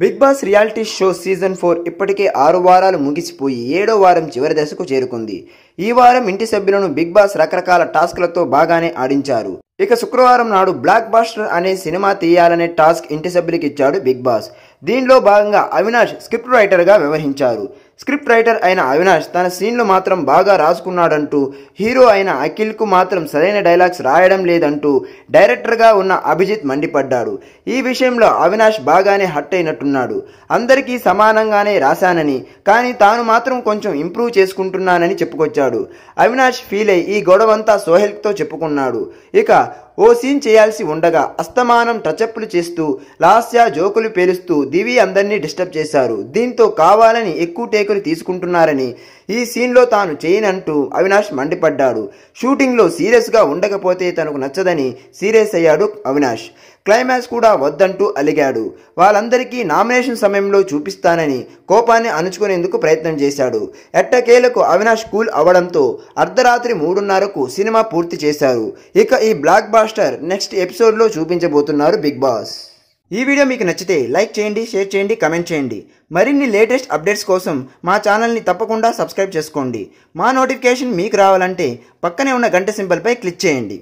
big Boss reality show season four ఇప్పటికే ఆరు వారాలు ముగిసిపోయి ఏడో వారం చివరి దశకు చేరుకుంది ఈ వారం ఇంటి సభ్యులను బిగ్ బాస్ రకరకాల టాస్క్లతో బాగానే ఆడించారు ఇక శుక్రవారం నాడు బ్లాక్ బాస్టర్ అనే సినిమా తీయాలనే టాస్క్ ఇంటి సభ్యులకి ఇచ్చాడు బిగ్ బాస్ దీనిలో భాగంగా అవినాష్ స్క్రిప్ట్ రైటర్గా వ్యవహరించారు స్క్రిప్ట్ రైటర్ అయిన అవినాష్ తన సీన్లు మాత్రం బాగా రాసుకున్నాడంటూ హీరో అయిన అఖిల్కు మాత్రం సరైన డైలాగ్స్ రాయడం లేదంటూ డైరెక్టర్గా ఉన్న అభిజిత్ మండిపడ్డాడు ఈ విషయంలో అవినాష్ బాగానే హట్ అయినట్టున్నాడు అందరికీ సమానంగానే రాశానని కానీ తాను మాత్రం కొంచెం ఇంప్రూవ్ చేసుకుంటున్నానని చెప్పుకొచ్చాడు అవినాష్ ఫీల్ అయి ఈ గొడవంతా సోహెల్తో చెప్పుకున్నాడు ఇక ఓ సీన్ చేయాల్సి ఉండగా అస్తమానం టచప్పులు చేస్తూ లాస్య జోకులు పేలుస్తూ దివి అందరినీ డిస్టర్బ్ చేశారు దీంతో కావాలని ఎక్కువ టేకులు తీసుకుంటున్నారని ఈ సీన్లో తాను చేయనంటూ అవినాష్ మండిపడ్డాడు షూటింగ్లో సీరియస్గా ఉండకపోతే తనకు నచ్చదని సీరియస్ అయ్యాడు అవినాష్ క్లైమాక్స్ కూడా వద్దంటూ అలిగాడు వాళ్ళందరికీ నామినేషన్ సమయంలో చూపిస్తానని కోపాన్ని అణుచుకునేందుకు ప్రయత్నం చేశాడు ఎట్టకేలకు అవినాష్ కూల్ అవడంతో అర్ధరాత్రి మూడున్నరకు సినిమా పూర్తి చేశారు ఇక ఈ బ్లాక్ బాస్టర్ నెక్స్ట్ ఎపిసోడ్లో చూపించబోతున్నారు బిగ్ బాస్ ఈ వీడియో మీకు నచ్చితే లైక్ చేయండి షేర్ చేయండి కమెంట్ చేయండి మరిన్ని లేటెస్ట్ అప్డేట్స్ కోసం మా ఛానల్ని తప్పకుండా సబ్స్క్రైబ్ చేసుకోండి మా నోటిఫికేషన్ మీకు రావాలంటే పక్కనే ఉన్న గంట సింబల్పై క్లిక్ చేయండి